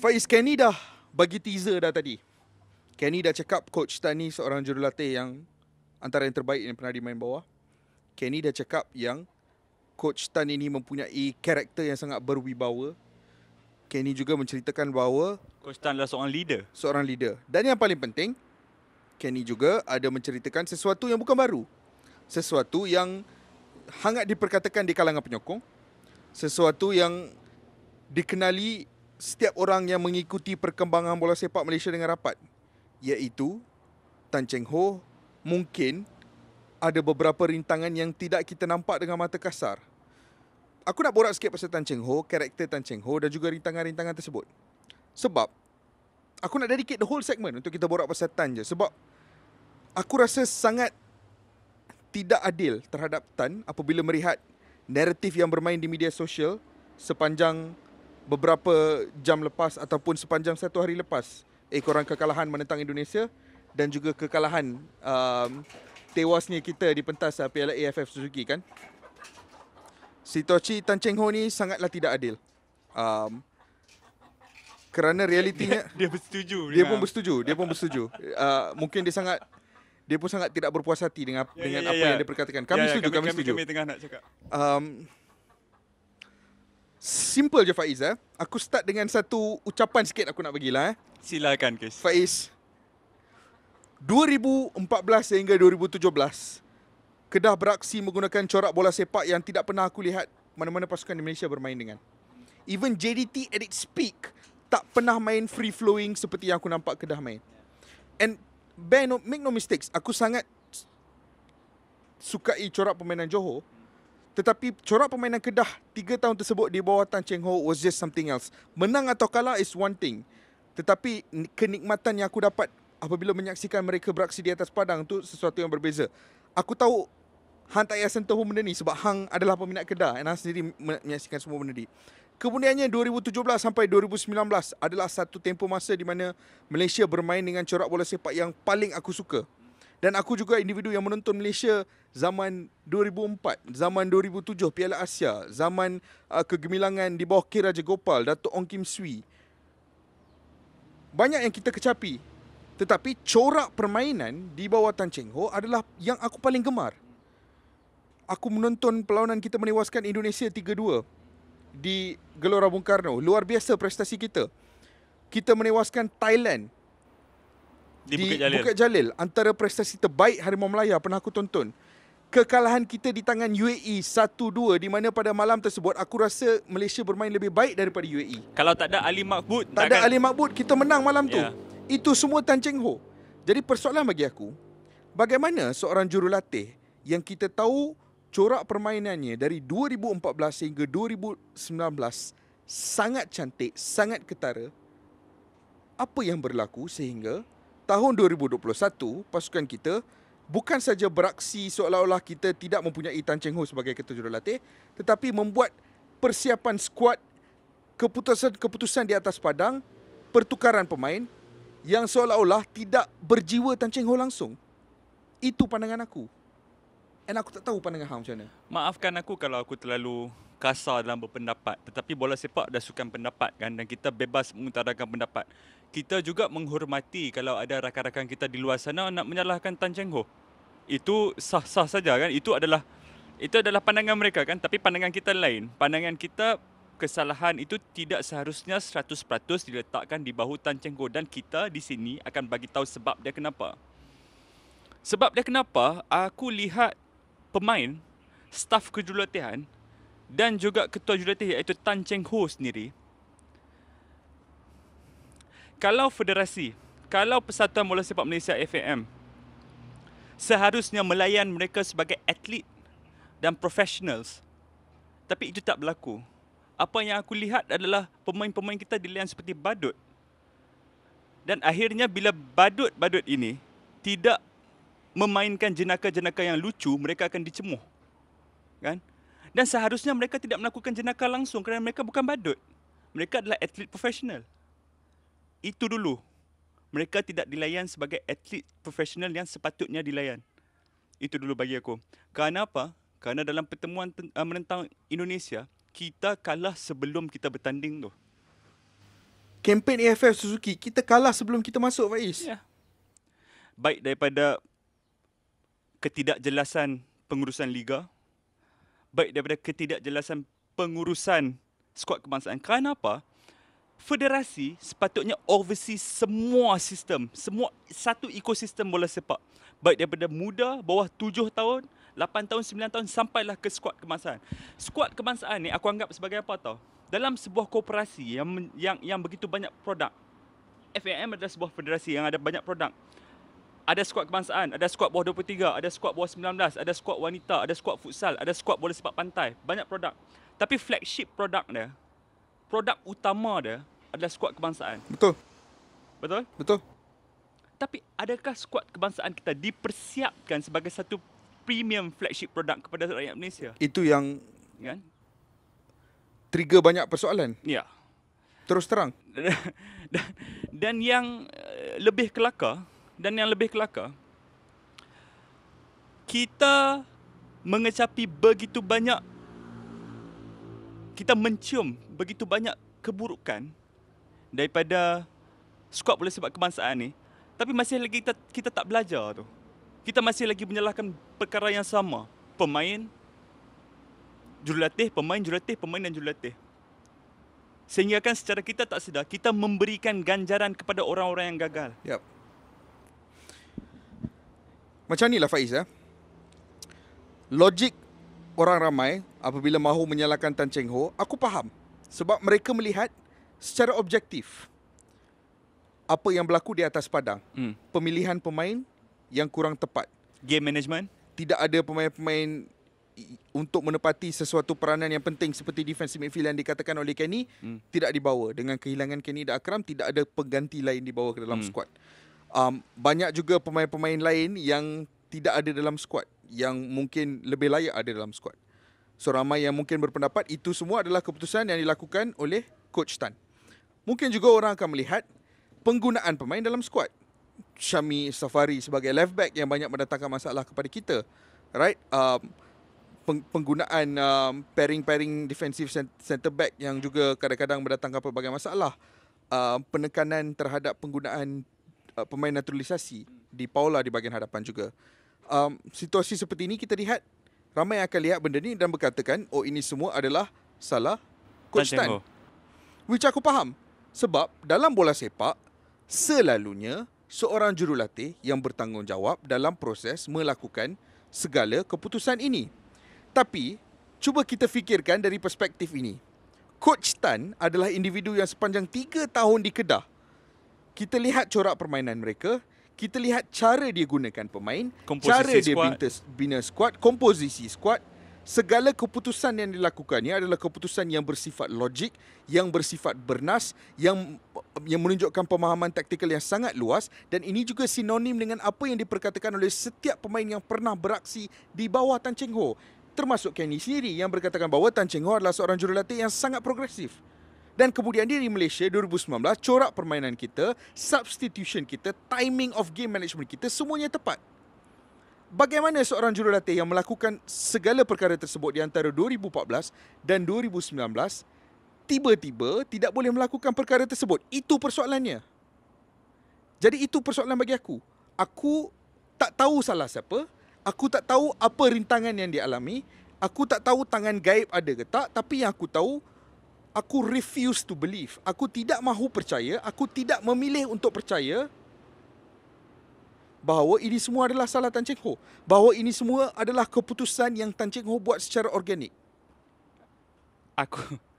Faiz Kenny dah bagi teaser dah tadi. Kenny dah cakap coach Tan ni seorang jurulatih yang antara yang terbaik yang pernah dimain bawah. Kenny dah cakap yang coach Tan ini mempunyai karakter yang sangat berwibawa. Kenny juga menceritakan bahawa coach Tan adalah seorang leader. Seorang leader. Dan yang paling penting, Kenny juga ada menceritakan sesuatu yang bukan baru. Sesuatu yang hangat diperkatakan di kalangan penyokong. Sesuatu yang dikenali setiap orang yang mengikuti perkembangan bola sepak Malaysia dengan rapat iaitu Tan Cheng Ho mungkin ada beberapa rintangan yang tidak kita nampak dengan mata kasar. Aku nak borak sikit pasal Tan Cheng Ho, karakter Tan Cheng Ho dan juga rintangan-rintangan tersebut. Sebab aku nak dedicate the whole segment untuk kita borak pasal Tan je sebab aku rasa sangat tidak adil terhadap Tan apabila melihat naratif yang bermain di media sosial sepanjang beberapa jam lepas ataupun sepanjang satu hari lepas ekoran kekalahan menentang Indonesia dan juga kekalahan um, tewasnya kita di pentas uh, Piala AFF Suzuki kan. Situasi Tan Cheng Ho ni sangatlah tidak adil. Um, kerana realitinya dia, dia bersetuju dia pun bersetuju dia pun bersetuju uh, mungkin dia sangat dia pun sangat tidak berpuas hati dengan yeah, dengan yeah, apa yeah. yang dia perkatakan kami yeah, ya, setuju kami, kami, kami setuju kami tengah nak cakap um, Simple je Faiz eh. Aku start dengan satu ucapan sikit aku nak bagilah eh. Silakan Kes. Faiz. 2014 sehingga 2017. Kedah beraksi menggunakan corak bola sepak yang tidak pernah aku lihat mana-mana pasukan di Malaysia bermain dengan. Even JDT at its peak tak pernah main free flowing seperti yang aku nampak Kedah main. And bear no, make no mistakes, aku sangat sukai corak permainan Johor tetapi corak permainan Kedah tiga tahun tersebut di bawah Tan Cheng Ho was just something else. Menang atau kalah is one thing. Tetapi kenikmatan yang aku dapat apabila menyaksikan mereka beraksi di atas padang tu sesuatu yang berbeza. Aku tahu Hang tak payah sentuh benda ni sebab Hang adalah peminat Kedah dan Hang sendiri menyaksikan semua benda ni. Kemudiannya 2017 sampai 2019 adalah satu tempoh masa di mana Malaysia bermain dengan corak bola sepak yang paling aku suka dan aku juga individu yang menonton Malaysia zaman 2004, zaman 2007 Piala Asia, zaman uh, kegemilangan di bawah K Raja Gopal, Datuk Ong Kim Swee. Banyak yang kita kecapi. Tetapi corak permainan di bawah Tan Cheng Ho adalah yang aku paling gemar. Aku menonton perlawanan kita menewaskan Indonesia 3-2 di Gelora Bung Karno. Luar biasa prestasi kita. Kita menewaskan Thailand 3-1 di, di Bukit, Jalil. Bukit Jalil antara prestasi terbaik Harimau Malaya pernah aku tonton kekalahan kita di tangan e UAE 1-2 di mana pada malam tersebut aku rasa Malaysia bermain lebih baik daripada UAE kalau tak ada Ali Makbud tak ada akan... Ali Makbud kita menang malam tu yeah. itu semua Tan Cheng Ho jadi persoalan bagi aku bagaimana seorang jurulatih yang kita tahu corak permainannya dari 2014 sehingga 2019 sangat cantik sangat ketara apa yang berlaku sehingga tahun 2021 pasukan kita bukan saja beraksi seolah-olah kita tidak mempunyai Tan Cheng Ho sebagai ketua jurulatih tetapi membuat persiapan skuad keputusan-keputusan di atas padang pertukaran pemain yang seolah-olah tidak berjiwa Tan Cheng Ho langsung itu pandangan aku dan aku tak tahu pandangan hang macam mana maafkan aku kalau aku terlalu kasar dalam berpendapat tetapi bola sepak dah sukan pendapat kan dan kita bebas mengutarakan pendapat kita juga menghormati kalau ada rakan-rakan kita di luar sana nak menyalahkan Tan Cheng Ho. Itu sah-sah saja kan? Itu adalah itu adalah pandangan mereka kan? Tapi pandangan kita lain. Pandangan kita kesalahan itu tidak seharusnya 100% diletakkan di bahu Tan Cheng Ho dan kita di sini akan bagi tahu sebab dia kenapa. Sebab dia kenapa? Aku lihat pemain, staf kejulatihan dan juga ketua jurulatih iaitu Tan Cheng Ho sendiri kalau federasi, kalau Persatuan Bola Sepak Malaysia FAM seharusnya melayan mereka sebagai atlet dan professionals. Tapi itu tak berlaku. Apa yang aku lihat adalah pemain-pemain kita dilayan seperti badut. Dan akhirnya bila badut-badut ini tidak memainkan jenaka-jenaka yang lucu, mereka akan dicemuh. Kan? Dan seharusnya mereka tidak melakukan jenaka langsung kerana mereka bukan badut. Mereka adalah atlet profesional itu dulu mereka tidak dilayan sebagai atlet profesional yang sepatutnya dilayan itu dulu bagi aku kerana apa kerana dalam pertemuan eh, menentang Indonesia kita kalah sebelum kita bertanding tu kempen AFF Suzuki kita kalah sebelum kita masuk Faiz yeah. baik daripada ketidakjelasan pengurusan liga baik daripada ketidakjelasan pengurusan skuad kebangsaan kerana apa federasi sepatutnya oversee semua sistem, semua satu ekosistem bola sepak. Baik daripada muda, bawah tujuh tahun, lapan tahun, sembilan tahun sampailah ke skuad kebangsaan. Skuad kebangsaan ni aku anggap sebagai apa tau? Dalam sebuah koperasi yang yang yang begitu banyak produk. FAM adalah sebuah federasi yang ada banyak produk. Ada skuad kebangsaan, ada skuad bawah 23, ada skuad bawah 19, ada skuad wanita, ada skuad futsal, ada skuad bola sepak pantai. Banyak produk. Tapi flagship produk dia produk utama dia adalah skuad kebangsaan. Betul. Betul? Betul. Tapi adakah skuad kebangsaan kita dipersiapkan sebagai satu premium flagship produk kepada rakyat Malaysia? Itu yang kan? trigger banyak persoalan. Ya. Terus terang. dan yang eh, lebih kelakar dan yang lebih kelakar kita mengecapi begitu banyak kita mencium begitu banyak keburukan daripada skuad oleh sebab kebangsaan ni tapi masih lagi kita, kita tak belajar tu kita masih lagi menyalahkan perkara yang sama pemain jurulatih pemain jurulatih pemain dan jurulatih sehingga kan secara kita tak sedar kita memberikan ganjaran kepada orang-orang yang gagal yep. macam inilah Faiz ya. logik orang ramai apabila mahu menyalahkan Tan Cheng Ho, aku faham. Sebab mereka melihat secara objektif apa yang berlaku di atas padang. Hmm. Pemilihan pemain yang kurang tepat. Game management? Tidak ada pemain-pemain untuk menepati sesuatu peranan yang penting seperti defensive midfield yang dikatakan oleh Kenny hmm. tidak dibawa dengan kehilangan Kenny dan Akram tidak ada pengganti lain dibawa ke dalam hmm. skuad. Um banyak juga pemain-pemain lain yang tidak ada dalam skuad yang mungkin lebih layak ada dalam squad. So ramai yang mungkin berpendapat itu semua adalah keputusan yang dilakukan oleh coach Tan. Mungkin juga orang akan melihat penggunaan pemain dalam squad. Shami Safari sebagai left back yang banyak mendatangkan masalah kepada kita. Right? Um, penggunaan um, pairing-pairing defensive center back yang juga kadang-kadang mendatangkan pelbagai masalah. Uh, penekanan terhadap penggunaan uh, pemain naturalisasi di Paula di bahagian hadapan juga um, situasi seperti ini kita lihat ramai yang akan lihat benda ni dan berkatakan oh ini semua adalah salah coach Tan. Which aku faham sebab dalam bola sepak selalunya seorang jurulatih yang bertanggungjawab dalam proses melakukan segala keputusan ini. Tapi cuba kita fikirkan dari perspektif ini. Coach Tan adalah individu yang sepanjang 3 tahun di Kedah kita lihat corak permainan mereka kita lihat cara dia gunakan pemain, komposisi cara dia Bina, bina squad, komposisi squad, segala keputusan yang dilakukannya adalah keputusan yang bersifat logik, yang bersifat bernas, yang yang menunjukkan pemahaman taktikal yang sangat luas dan ini juga sinonim dengan apa yang diperkatakan oleh setiap pemain yang pernah beraksi di bawah Tan Cheng Ho termasuk Kenny sendiri yang berkatakan bahawa Tan Cheng Ho adalah seorang jurulatih yang sangat progresif dan kemudian dia di Malaysia 2019 corak permainan kita, substitution kita, timing of game management kita semuanya tepat. Bagaimana seorang jurulatih yang melakukan segala perkara tersebut di antara 2014 dan 2019 tiba-tiba tidak boleh melakukan perkara tersebut? Itu persoalannya. Jadi itu persoalan bagi aku. Aku tak tahu salah siapa, aku tak tahu apa rintangan yang dialami, aku tak tahu tangan gaib ada ke tak, tapi yang aku tahu aku refuse to believe. Aku tidak mahu percaya, aku tidak memilih untuk percaya bahawa ini semua adalah salah Tan Cheng Ho. Bahawa ini semua adalah keputusan yang Tan Cheng Ho buat secara organik. Aku...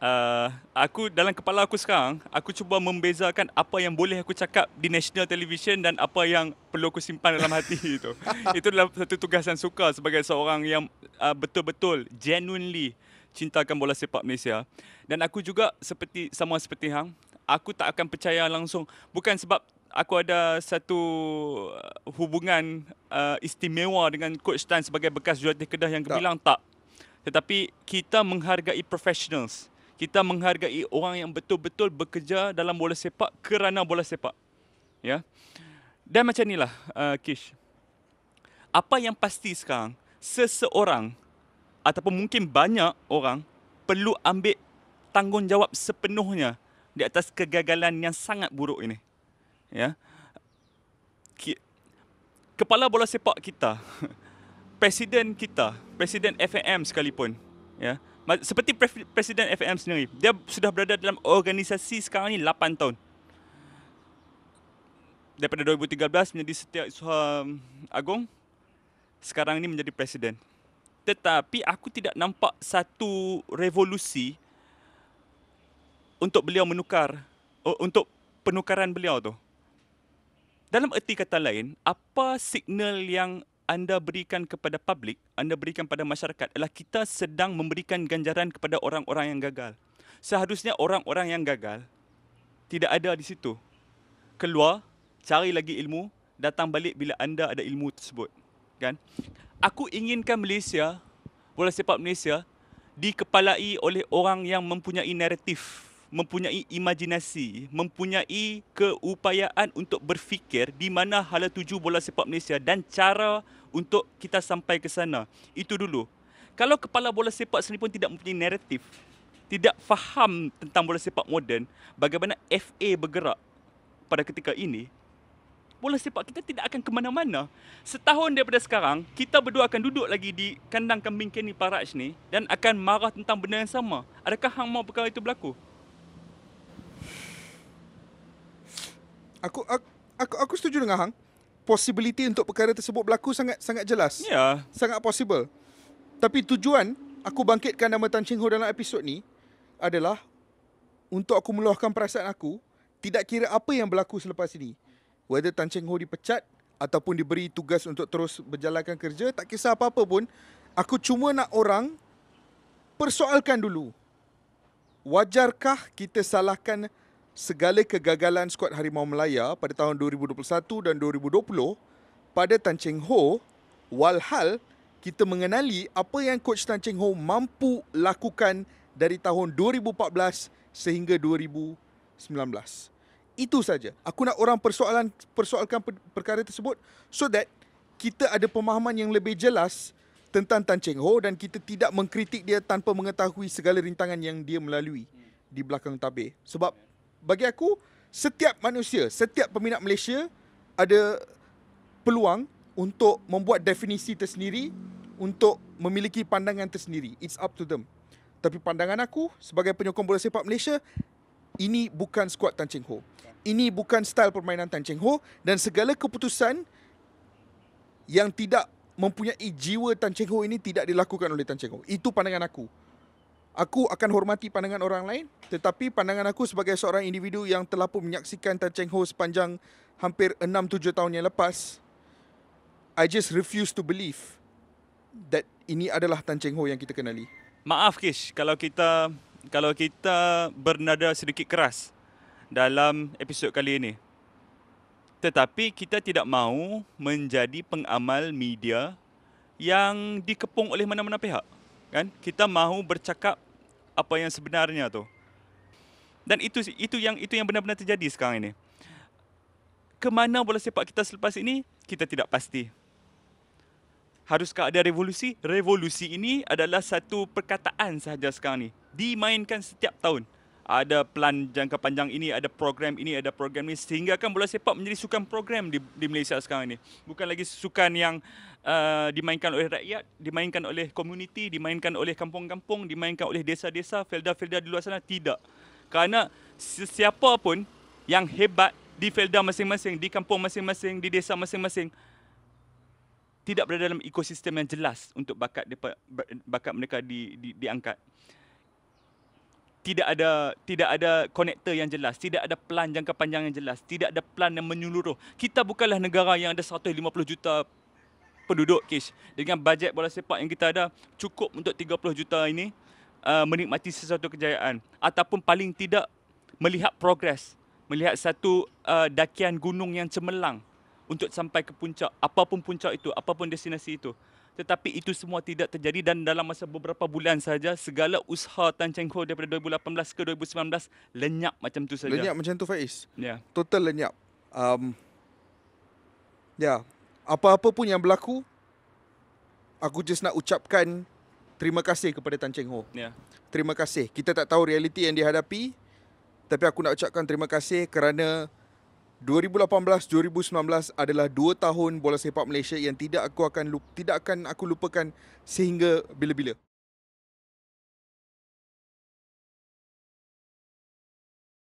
Uh, aku dalam kepala aku sekarang Aku cuba membezakan Apa yang boleh aku cakap Di national television Dan apa yang Perlu aku simpan dalam hati itu Itu adalah satu tugasan sukar Sebagai seorang yang uh, Betul-betul Genuinely cintakan bola sepak Malaysia. Dan aku juga seperti sama seperti hang, aku tak akan percaya langsung bukan sebab aku ada satu uh, hubungan uh, istimewa dengan coach Tan sebagai bekas jurulatih Kedah yang bilang tak. tak. Tetapi kita menghargai professionals. Kita menghargai orang yang betul-betul bekerja dalam bola sepak kerana bola sepak. Ya. Dan macam inilah uh, Kish. Apa yang pasti sekarang seseorang ataupun mungkin banyak orang perlu ambil tanggungjawab sepenuhnya di atas kegagalan yang sangat buruk ini. Ya. Kepala bola sepak kita, presiden kita, presiden FAM sekalipun, ya. Seperti presiden FAM sendiri, dia sudah berada dalam organisasi sekarang ni 8 tahun. Daripada 2013 menjadi Setiausaha um, agung, sekarang ini menjadi presiden tetapi aku tidak nampak satu revolusi untuk beliau menukar untuk penukaran beliau tu. Dalam erti kata lain, apa signal yang anda berikan kepada publik, anda berikan kepada masyarakat adalah kita sedang memberikan ganjaran kepada orang-orang yang gagal. Seharusnya orang-orang yang gagal tidak ada di situ. Keluar, cari lagi ilmu, datang balik bila anda ada ilmu tersebut kan aku inginkan Malaysia bola sepak Malaysia dikepalai oleh orang yang mempunyai naratif mempunyai imajinasi mempunyai keupayaan untuk berfikir di mana hala tuju bola sepak Malaysia dan cara untuk kita sampai ke sana itu dulu kalau kepala bola sepak sendiri pun tidak mempunyai naratif tidak faham tentang bola sepak moden bagaimana FA bergerak pada ketika ini bola sepak kita tidak akan ke mana-mana. Setahun daripada sekarang, kita berdua akan duduk lagi di kandang kambing Kenny Paraj ni dan akan marah tentang benda yang sama. Adakah hang mahu perkara itu berlaku? Aku aku aku, aku setuju dengan hang. Possibility untuk perkara tersebut berlaku sangat sangat jelas. Ya, yeah. sangat possible. Tapi tujuan aku bangkitkan nama Tan Ching Ho dalam episod ni adalah untuk aku meluahkan perasaan aku tidak kira apa yang berlaku selepas ini whether Tan Cheng Ho dipecat ataupun diberi tugas untuk terus berjalankan kerja, tak kisah apa-apa pun, aku cuma nak orang persoalkan dulu. Wajarkah kita salahkan segala kegagalan skuad Harimau Melaya pada tahun 2021 dan 2020 pada Tan Cheng Ho walhal kita mengenali apa yang coach Tan Cheng Ho mampu lakukan dari tahun 2014 sehingga 2019. Itu saja. Aku nak orang persoalan persoalkan per, perkara tersebut so that kita ada pemahaman yang lebih jelas tentang Tan Cheng Ho dan kita tidak mengkritik dia tanpa mengetahui segala rintangan yang dia melalui di belakang tabir. Sebab bagi aku, setiap manusia, setiap peminat Malaysia ada peluang untuk membuat definisi tersendiri, untuk memiliki pandangan tersendiri. It's up to them. Tapi pandangan aku sebagai penyokong bola sepak Malaysia, ini bukan skuad Tan Cheng Ho ini bukan style permainan Tan Cheng Ho dan segala keputusan yang tidak mempunyai jiwa Tan Cheng Ho ini tidak dilakukan oleh Tan Cheng Ho. Itu pandangan aku. Aku akan hormati pandangan orang lain tetapi pandangan aku sebagai seorang individu yang telah pun menyaksikan Tan Cheng Ho sepanjang hampir 6-7 tahun yang lepas I just refuse to believe that ini adalah Tan Cheng Ho yang kita kenali. Maaf Kish kalau kita kalau kita bernada sedikit keras dalam episod kali ini. Tetapi kita tidak mahu menjadi pengamal media yang dikepung oleh mana-mana pihak. Kan? Kita mahu bercakap apa yang sebenarnya tu. Dan itu itu yang itu yang benar-benar terjadi sekarang ini. Ke mana bola sepak kita selepas ini? Kita tidak pasti. Haruskah ada revolusi? Revolusi ini adalah satu perkataan sahaja sekarang ni. Dimainkan setiap tahun ada pelan jangka panjang ini, ada program ini, ada program ini sehingga kan bola sepak menjadi sukan program di, di Malaysia sekarang ini. Bukan lagi sukan yang uh, dimainkan oleh rakyat, dimainkan oleh komuniti, dimainkan oleh kampung-kampung, dimainkan oleh desa-desa, felda-felda di luar sana tidak. Kerana sesiapa pun yang hebat di felda masing-masing, di kampung masing-masing, di desa masing-masing tidak berada dalam ekosistem yang jelas untuk bakat bakat mereka di, di, diangkat tidak ada tidak ada konektor yang jelas, tidak ada plan jangka panjang yang jelas, tidak ada plan yang menyeluruh. Kita bukanlah negara yang ada 150 juta penduduk Kish. Dengan bajet bola sepak yang kita ada cukup untuk 30 juta ini uh, menikmati sesuatu kejayaan ataupun paling tidak melihat progres, melihat satu uh, dakian gunung yang cemerlang untuk sampai ke puncak, apapun puncak itu, apapun destinasi itu tetapi itu semua tidak terjadi dan dalam masa beberapa bulan saja segala usaha Tan Cheng Ho daripada 2018 ke 2019 lenyap macam tu saja. Lenyap macam tu Faiz. Ya. Yeah. Total lenyap. Um, ya. Yeah. Apa-apa pun yang berlaku aku just nak ucapkan terima kasih kepada Tan Cheng Ho. Ya. Yeah. Terima kasih. Kita tak tahu realiti yang dihadapi tapi aku nak ucapkan terima kasih kerana 2018-2019 adalah dua tahun bola sepak Malaysia yang tidak aku akan lup, tidak akan aku lupakan sehingga bila-bila.